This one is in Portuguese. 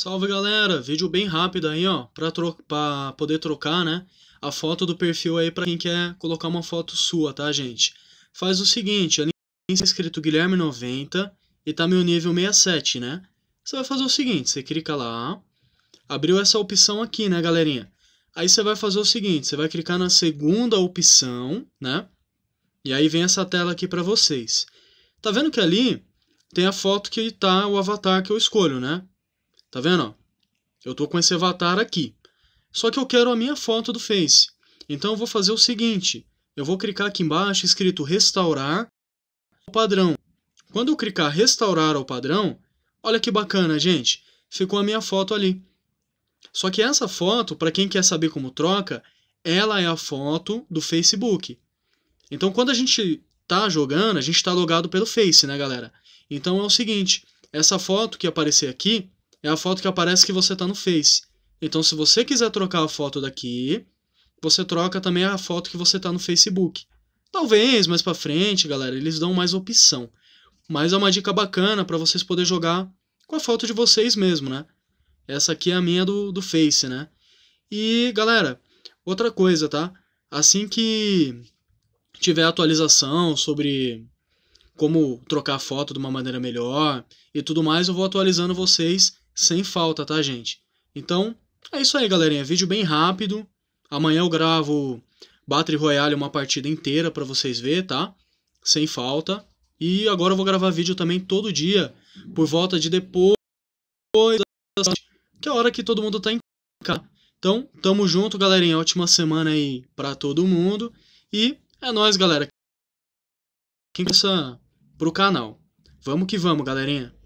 Salve galera, vídeo bem rápido aí ó, pra, tro- pra poder trocar né, a foto do perfil aí pra quem quer colocar uma foto sua, tá gente? Faz o seguinte, ali tem tá escrito Guilherme 90 e tá meu nível 67 né? Você vai fazer o seguinte, você clica lá, abriu essa opção aqui né galerinha? Aí você vai fazer o seguinte, você vai clicar na segunda opção né? E aí vem essa tela aqui pra vocês. Tá vendo que ali tem a foto que tá o avatar que eu escolho né? Tá vendo? Eu tô com esse avatar aqui. Só que eu quero a minha foto do Face. Então eu vou fazer o seguinte, eu vou clicar aqui embaixo escrito restaurar ao padrão. Quando eu clicar restaurar ao padrão, olha que bacana, gente, ficou a minha foto ali. Só que essa foto, para quem quer saber como troca, ela é a foto do Facebook. Então quando a gente tá jogando, a gente está logado pelo Face, né, galera? Então é o seguinte, essa foto que aparecer aqui é a foto que aparece que você está no Face. Então, se você quiser trocar a foto daqui, você troca também a foto que você está no Facebook. Talvez mais para frente, galera, eles dão mais opção. Mas é uma dica bacana para vocês poderem jogar com a foto de vocês mesmo, né? Essa aqui é a minha do, do Face, né? E, galera, outra coisa, tá? Assim que tiver atualização sobre como trocar foto de uma maneira melhor e tudo mais, eu vou atualizando vocês sem falta, tá, gente? Então, é isso aí, galerinha. Vídeo bem rápido. Amanhã eu gravo Battle Royale uma partida inteira para vocês ver, tá? Sem falta. E agora eu vou gravar vídeo também todo dia, por volta de depois que é a hora que todo mundo tá em casa. Então, tamo junto, galerinha. Ótima semana aí pra todo mundo. E é nóis, galera. Quem pensa pro canal. Vamos que vamos, galerinha.